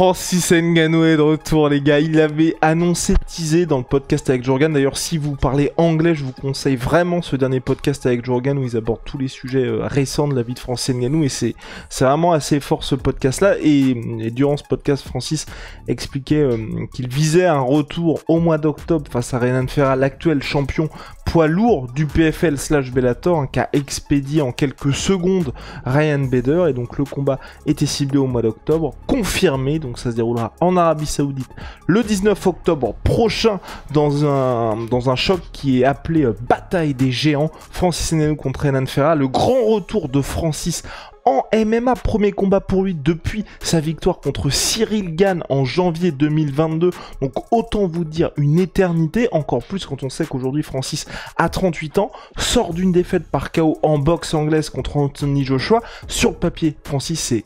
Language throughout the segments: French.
Francis Ngannou est de retour, les gars. Il l'avait annoncé, teasé dans le podcast avec Jorgan. D'ailleurs, si vous parlez anglais, je vous conseille vraiment ce dernier podcast avec Jorgan où ils abordent tous les sujets euh, récents de la vie de Francis Ngannou. Et c'est vraiment assez fort ce podcast-là. Et, durant ce podcast, Francis expliquait euh, qu'il visait un retour au mois d'octobre face à Ryan Ferra, l'actuel champion poids lourd du PFL slash Bellator, hein, qui a expédié en quelques secondes Ryan Bader. Et donc, le combat était ciblé au mois d'octobre, confirmé. Donc, donc ça se déroulera en Arabie Saoudite le 19 octobre prochain dans un, dans un choc qui est appelé euh, Bataille des géants, Francis Ngannou contre Enan Ferra, le grand retour de Francis en MMA, premier combat pour lui depuis sa victoire contre Cyril Gann en janvier 2022. Donc autant vous dire une éternité, encore plus quand on sait qu'aujourd'hui Francis a 38 ans, sort d'une défaite par KO en boxe anglaise contre Anthony Joshua. Sur le papier, Francis est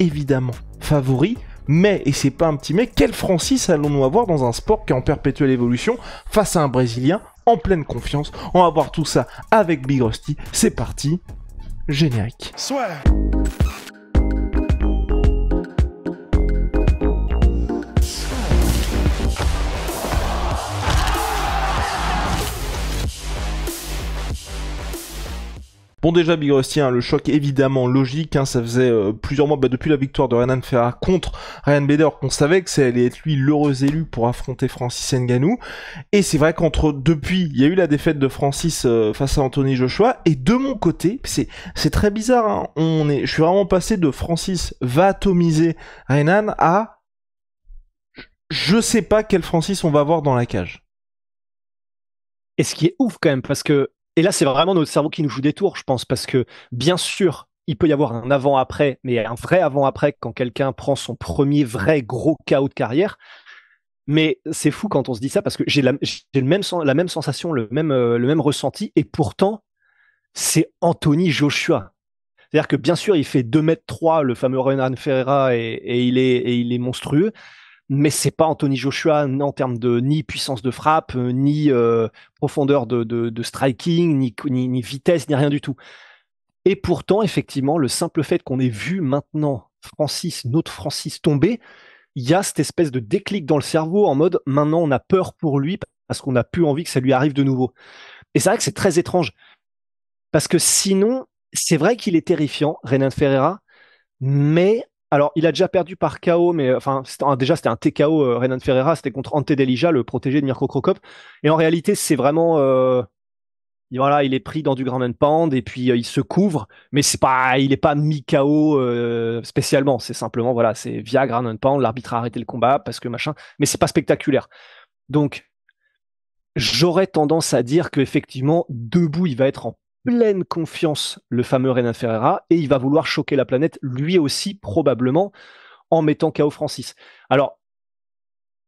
évidemment favori mais, et c'est pas un petit mais, quel Francis allons-nous avoir dans un sport qui est en perpétuelle évolution face à un Brésilien en pleine confiance On va voir tout ça avec Big Rusty. C'est parti, générique. Bon déjà Big Rusty, hein, le choc évidemment logique, hein, ça faisait euh, plusieurs mois bah, depuis la victoire de Renan Ferrer contre Ryan Bader qu'on savait que c'est allait être lui l'heureux élu pour affronter Francis Nganou, Et c'est vrai qu'entre depuis, il y a eu la défaite de Francis euh, face à Anthony Joshua. Et de mon côté, c'est c'est très bizarre. Hein, on est, je suis vraiment passé de Francis va atomiser Renan à je sais pas quel Francis on va voir dans la cage. Et ce qui est ouf quand même, parce que et là, c'est vraiment notre cerveau qui nous joue des tours, je pense, parce que bien sûr, il peut y avoir un avant-après, mais un vrai avant-après quand quelqu'un prend son premier vrai gros chaos de carrière. Mais c'est fou quand on se dit ça parce que j'ai la, même, la même sensation, le même, euh, le même ressenti, et pourtant, c'est Anthony Joshua. C'est-à-dire que bien sûr, il fait 2 mètres 3, le fameux Renan Ferreira, et, il est, et il est monstrueux mais c'est pas Anthony Joshua en termes de ni puissance de frappe, euh, ni euh, profondeur de, striking, ni, vitesse, ni rien du tout. Et pourtant, effectivement, le simple fait qu'on ait vu maintenant Francis, notre Francis tomber, il y a cette espèce de déclic dans le cerveau en mode maintenant on a peur pour lui parce qu'on n'a plus envie que ça lui arrive de nouveau. Et c'est vrai que c'est très étrange parce que sinon, c'est vrai qu'il est terrifiant, Renan Ferreira, mais alors, il a déjà perdu par KO, mais euh, enfin, déjà c'était un TKO. Euh, Renan Ferreira, c'était contre Ante Delija, le protégé de Mirko Krokop. Et en réalité, c'est vraiment, euh, voilà, il est pris dans du ground and pound et puis il se couvre, mais c'est pas, il est pas mis KO spécialement. C'est simplement, voilà, c'est via ground and pound, l'arbitre a arrêté le combat parce que machin. Mais c'est pas spectaculaire. Donc, j'aurais tendance à dire qu'effectivement, debout, il va être en pleine confiance le fameux Renan Ferreira et il va vouloir choquer la planète lui aussi probablement en mettant KO Francis. Alors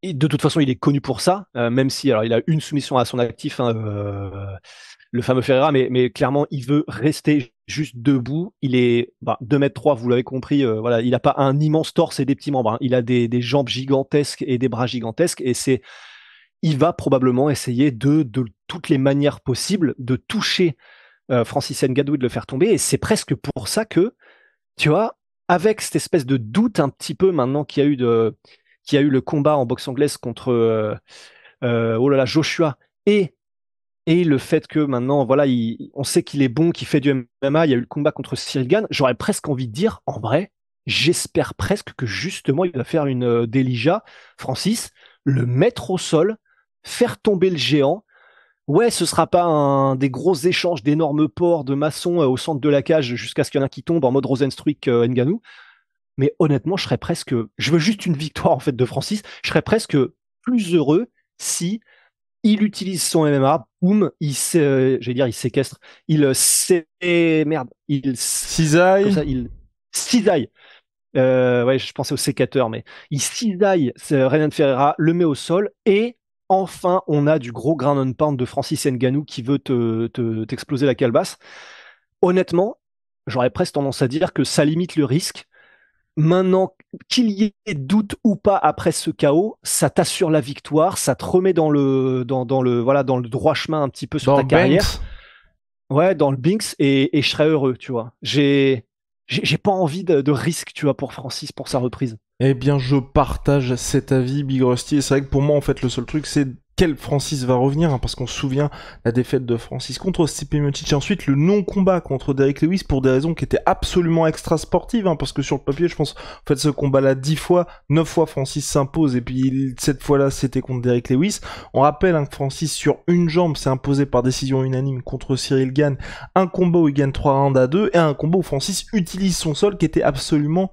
de toute façon, il est connu pour ça, euh, même si alors il a une soumission à son actif, hein, euh, le fameux Ferreira, mais, mais, clairement, il veut rester juste debout. Il est bah, 2 mètres 3, vous l'avez compris, euh, voilà, il n'a pas un immense torse et des petits membres. Hein. Il a des, des, jambes gigantesques et des bras gigantesques, et c'est il va probablement essayer de, de toutes les manières possibles de toucher euh, Francis Ngannou de le faire tomber. Et c'est presque pour ça que, tu vois, avec cette espèce de doute un petit peu maintenant qu'il y a eu de, qu'il a eu le combat en boxe anglaise contre, euh, euh, oh là Joshua et et le fait que maintenant, voilà, on sait qu'il est bon, qu'il fait du MMA, il y a eu le combat contre Cyril Gann, j'aurais presque envie de dire, en vrai, j'espère presque que justement, il va faire une délija, Francis, le mettre au sol, faire tomber le géant, ouais, ce sera pas un, des gros échanges d'énormes ports de maçons euh, au centre de la cage jusqu'à ce qu'il y en a qui tombe en mode Rosenstruck euh, Nganou. Mais honnêtement, je serais presque, je veux juste une victoire en fait de Francis. Je serais presque plus heureux si il utilise son MMA, boum, il euh, dire, il séquestre, il euh, merde, il cisaille, il cisaille. ouais, je pensais au sécateur, mais il cisaille Renan Ferreira, le met au sol et enfin on a du gros grain on pound de Francis Nganou qui veut t'exploser te, la calebasse. Honnêtement, j'aurais presque tendance à dire que ça limite le risque. Maintenant, qu'il y ait doute ou pas après ce chaos, ça t'assure la victoire, ça te remet dans le, dans, le, voilà, dans le droit chemin un petit peu sur dans ta carrière. Ouais, dans le Binks, et, je serais heureux, tu vois. J'ai, pas envie de, de, risque, tu vois, pour Francis, pour sa reprise. Eh bien, je partage cet avis, Big Rusty. Et c'est vrai que pour moi, en fait, le seul truc, c'est quel Francis va revenir, hein, parce qu'on se souvient la défaite de Francis contre Stipe et ensuite le non-combat contre Derek Lewis pour des raisons qui étaient absolument extra-sportives, hein, parce que sur le papier, je pense, en fait, ce combat-là, 10 fois, 9 fois, Francis s'impose, et puis cette fois-là, c'était contre Derek Lewis. On rappelle hein, que Francis, sur une jambe, s'est imposé par décision unanime contre Cyril Gann, un combat où il gagne 3 rounds à 2, et un combat où Francis utilise son sol qui était absolument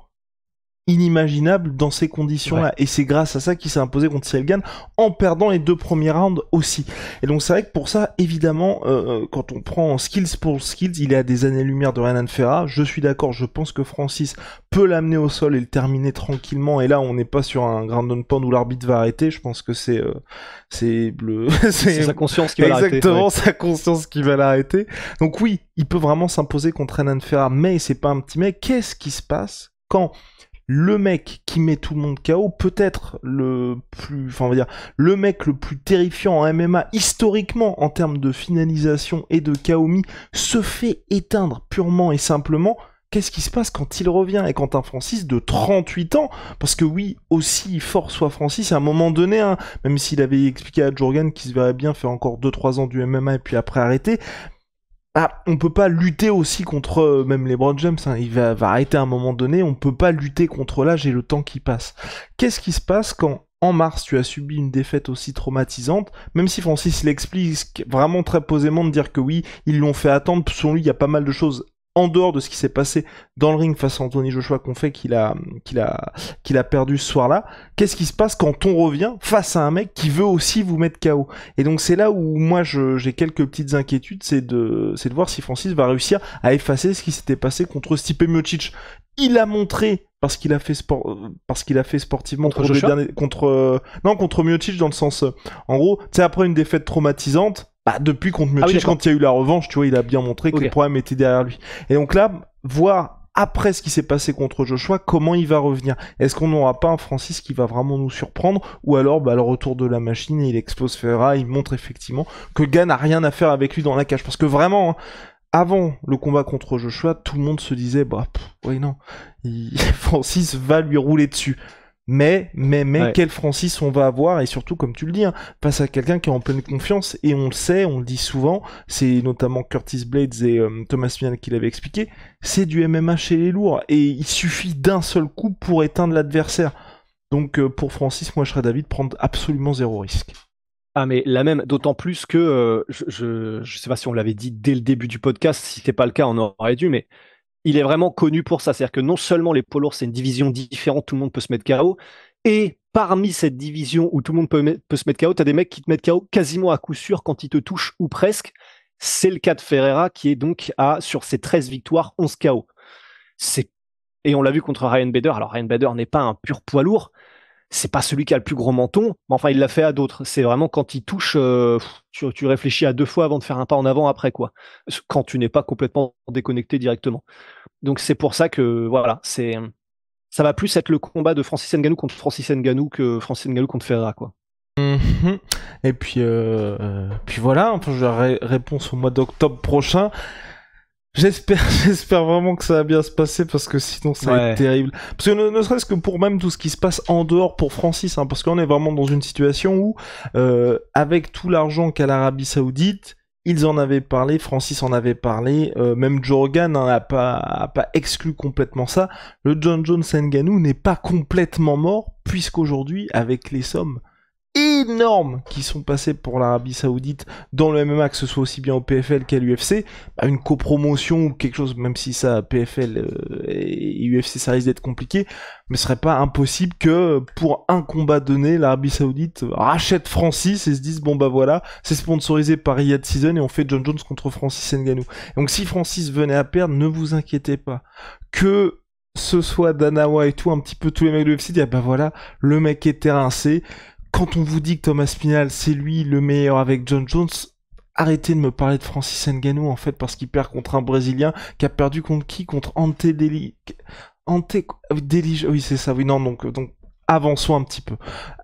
inimaginable dans ces conditions-là. Et c'est grâce à ça qu'il s'est imposé contre Selgan en perdant les deux premiers rounds aussi. Et donc c'est vrai que pour ça, évidemment, euh, euh, quand on prend skills pour skills, il est à des années-lumière de Renan Ferra. Je suis d'accord, je pense que Francis peut l'amener au sol et le terminer tranquillement. Et là, on n'est pas sur un ground on pound où l'arbitre va arrêter. Je pense que c'est euh, c'est c'est sa conscience qui va l'arrêter. Exactement, sa conscience qui va l'arrêter. Donc oui, il peut vraiment s'imposer contre Renan Ferra, mais c'est pas un petit mec. Qu'est-ce qui se passe quand le mec qui met tout le monde KO, peut-être le plus, enfin on va dire, le mec le plus terrifiant en MMA historiquement en termes de finalisation et de KOMI se fait éteindre purement et simplement. Qu'est-ce qui se passe quand il revient et quand un Francis de 38 ans, parce que oui, aussi fort soit Francis, à un moment donné, hein, même s'il avait expliqué à Jorgen qu'il se verrait bien faire encore 2-3 ans du MMA et puis après arrêter, ah, on peut pas lutter aussi contre euh, même même les James. Hein, il va, va, arrêter à un moment donné. On peut pas lutter contre l'âge et le temps qui passe. Qu'est-ce qui se passe quand en mars tu as subi une défaite aussi traumatisante Même si Francis l'explique vraiment très posément de dire que oui, ils l'ont fait attendre. Selon lui, il y a pas mal de choses en dehors de ce qui s'est passé dans le ring face à Anthony Joshua qu'on fait qu'il a, qu'il a, qu'il a perdu ce soir-là, qu'est-ce qui se passe quand on revient face à un mec qui veut aussi vous mettre KO Et donc c'est là où moi j'ai quelques petites inquiétudes, c'est de, de voir si Francis va réussir à effacer ce qui s'était passé contre Stipe Miocic. Il a montré parce qu'il a fait sport parce qu'il a fait sportivement contre, contre euh, non contre Miocic dans le sens euh, en gros c'est après une défaite traumatisante bah, depuis contre Miocic, ah quand il y a eu la revanche, tu vois, il a bien montré que le problème était derrière lui. Et donc là, voir après ce qui s'est passé contre Joshua, comment il va revenir Est-ce qu'on n'aura pas un Francis qui va vraiment nous surprendre Ou alors, bah, le retour de la machine, il explose Ferra, il montre effectivement que gars n'a rien à faire avec lui dans la cage. Parce que vraiment, hein, avant le combat contre Joshua, tout le monde se disait, bah, oui, non, Francis va lui rouler dessus. Mais, mais, mais, quel Francis on va avoir et surtout, comme tu le dis, passe hein, à quelqu'un qui est en pleine confiance et on le sait, on le dit souvent, c'est notamment Curtis Blades et euh, Thomas Mian qui l'avaient expliqué, c'est du MMA chez les lourds et il suffit d'un seul coup pour éteindre l'adversaire. Donc euh, pour Francis, moi je serais d'avis de prendre absolument zéro risque. Ah mais la même, d'autant plus que euh, je, ne sais pas si on l'avait dit dès le début du podcast, si n'était pas le cas, on aurait dû, mais il est vraiment connu pour ça. C'est-à-dire que non seulement les poids lourds, c'est une division différente, tout le monde peut se mettre KO, et parmi cette division où tout le monde peut, se mettre KO, as des mecs qui te mettent KO quasiment à coup sûr quand ils te touchent, ou presque. C'est le cas de Ferreira, qui est donc à, sur ses 13 victoires, 11 KO. et on l'a vu contre Ryan Bader. Alors, Ryan Bader n'est pas un pur poids lourd, c'est pas celui qui a le plus gros menton, mais enfin il l'a fait à d'autres. C'est vraiment quand il touche, euh, tu, réfléchis à deux fois avant de faire un pas en avant après quoi, quand tu n'es pas complètement déconnecté directement. Donc c'est pour ça que voilà, c'est ça va plus être le combat de Francis Nganou contre Francis Nganou que Francis Nganou contre Ferrera quoi. Mm-hmm. Et puis, euh, euh, puis voilà, je réponse au mois d'octobre prochain. J'espère, j'espère vraiment que ça va bien se passer parce que sinon ça va être terrible. Parce que ne, serait-ce que pour même tout ce qui se passe en dehors pour Francis, hein, parce qu'on est vraiment dans une situation où, euh, avec tout l'argent qu'a l'Arabie Saoudite, ils en avaient parlé, Francis en avait parlé, euh, même Jorgan n'a hein, pas, pas exclu complètement ça. Le John Jones Senganu n'est pas complètement mort, puisqu'aujourd'hui, avec les sommes énormes qui sont passés pour l'Arabie Saoudite dans le MMA, que ce soit aussi bien au PFL qu'à l'UFC, bah une copromotion ou quelque chose, même si ça, PFL euh, et UFC, ça risque d'être compliqué, mais ce serait pas impossible que pour un combat donné, l'Arabie Saoudite rachète Francis et se dise bon bah voilà, c'est sponsorisé par Riyad Season et on fait John Jones contre Francis Ngannou. Donc si Francis venait à perdre, ne vous inquiétez pas que ce soit Danawa et tout, un petit peu tous les mecs de l'UFC, disent ah bah voilà, le mec était rincé, quand on vous dit que Thomas Pinal, c'est lui le meilleur avec John Jones, arrêtez de me parler de Francis Ngannou, en fait, parce qu'il perd contre un Brésilien qui a perdu contre qui Contre Ante Deli... Ante... Deli... Oui, c'est ça, oui, non, donc, donc avançons un petit peu.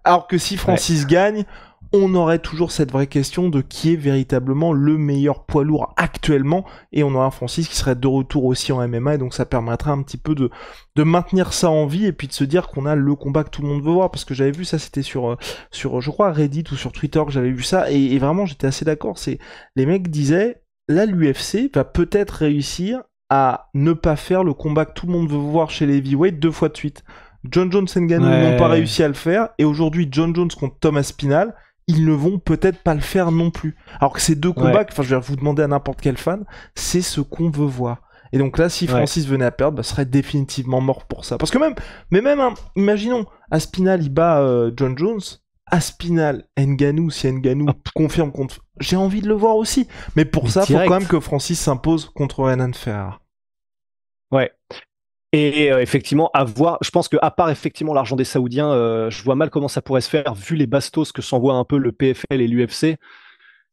Alors que si Francis gagne, on aurait toujours cette vraie question de qui est véritablement le meilleur poids lourd actuellement, et on aura Francis qui serait de retour aussi en MMA, et donc ça permettrait un petit peu de, de maintenir ça en vie, et puis de se dire qu'on a le combat que tout le monde veut voir, parce que j'avais vu ça, c'était sur, euh, sur, je crois, Reddit ou sur Twitter que j'avais vu ça, et, vraiment j'étais assez d'accord, c'est, les mecs disaient, là l'UFC va peut-être réussir à ne pas faire le combat que tout le monde veut voir chez les Wade deux fois de suite. John Jones et Ngannou n'ont pas réussi à le faire, et aujourd'hui John Jones contre Thomas Spinal, ils ne vont peut-être pas le faire non plus. Alors que ces deux combats, enfin je vais vous demander à n'importe quel fan, c'est ce qu'on veut voir. Et donc là, si Francis venait à perdre, bah, serait définitivement mort pour ça. Parce que même, mais même, hein, imaginons, Aspinal il bat euh, John Jones, Aspinal, Nganou, si Nganou ah. confirme contre, j'ai envie de le voir aussi. Mais pour ça, il faut quand même que Francis s'impose contre Renan Ferrara. Ouais. Et euh, effectivement à avoir, je pense que à part effectivement l'argent des Saoudiens, euh, je vois mal comment ça pourrait se faire vu les bastos que s'envoient un peu le PFL et l'UFC.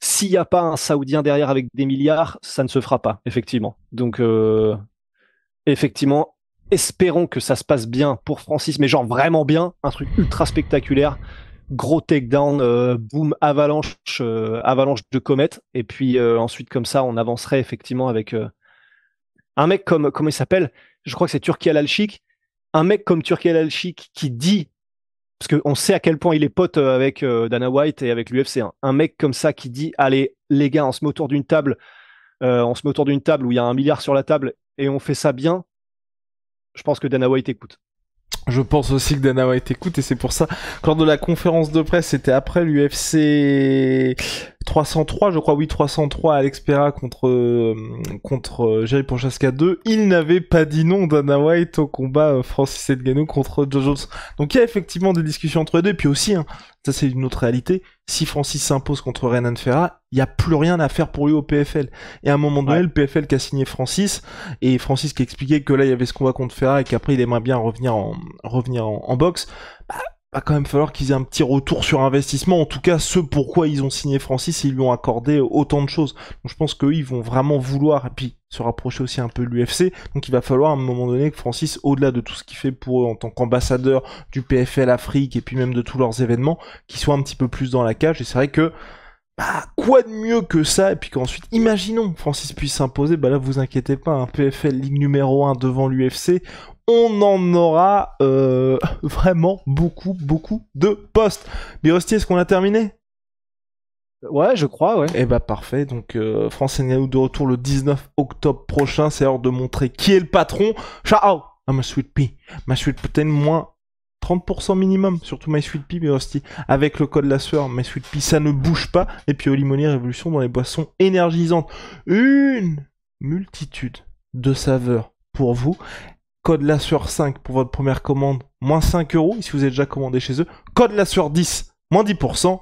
S'il n'y a pas un Saoudien derrière avec des milliards, ça ne se fera pas, effectivement. Donc, euh, effectivement, espérons que ça se passe bien pour Francis, mais genre vraiment bien, un truc ultra spectaculaire, gros takedown, boom, avalanche, avalanche de comètes, et puis ensuite comme ça, on avancerait effectivement avec un mec comme comment il s'appelle je crois que c'est Turki al Alchik. Un mec comme Turki al Alchik qui dit, parce qu'on sait à quel point il est pote euh, avec euh, Dana White et avec l'UFC, hein. un mec comme ça qui dit, allez les gars, on se met autour d'une table, euh, on se met autour d'une table où il y a un milliard sur la table et on fait ça bien. Je pense que Dana White écoute. Je pense aussi que Dana White écoute et c'est pour ça Quand lors de la conférence de presse, c'était après l'UFC 303, je crois, oui, 303 Alex Pera contre, euh, contre euh, Jerry Ponchaska 2. Il n'avait pas dit non Dana White au combat euh, Francis Edgano contre Joe Jones. Donc il y a effectivement des discussions entre les deux. puis aussi, hein, ça c'est une autre réalité, si Francis s'impose contre Renan Ferra, il n'y a plus rien à faire pour lui au PFL. Et à un moment donné, le PFL qui a signé Francis, et Francis qui expliquait que là il y avait ce combat contre Ferra et qu'après il aimerait bien revenir en, revenir en, en boxe, bah, va quand même falloir qu'ils aient un petit retour sur investissement, en tout cas ce pourquoi ils ont signé Francis et ils lui ont accordé autant de choses. Donc je pense qu'eux, ils vont vraiment vouloir, et puis se rapprocher aussi un peu de l'UFC, donc il va falloir à un moment donné que Francis, au-delà de tout ce qu'il fait pour eux en tant qu'ambassadeur du PFL Afrique et puis même de tous leurs événements, qu'il soit un petit peu plus dans la cage, et c'est vrai que bah, quoi de mieux que ça Et puis qu'ensuite, imaginons Francis puisse s'imposer, bah là vous inquiétez pas, un PFL Ligue numéro 1 devant l'UFC, on en aura euh, vraiment beaucoup, beaucoup de postes. Birosti, est-ce qu'on a terminé Ouais, je crois, ouais. Eh bah parfait, donc euh, France de retour le 19 octobre prochain, c'est hors de montrer qui est le patron. Ciao à ma Sweet Pea, ma Sweet peut-être moins 30% minimum, surtout ma Sweet Pea, Birosti. Avec le code la sueur, Ma Sweet Pea, ça ne bouge pas. Et puis Limonier Révolution dans les boissons énergisantes. Une multitude de saveurs pour vous code la 5 pour votre première commande, moins 5 euros, si vous avez déjà commandé chez eux, code la 10, moins 10%.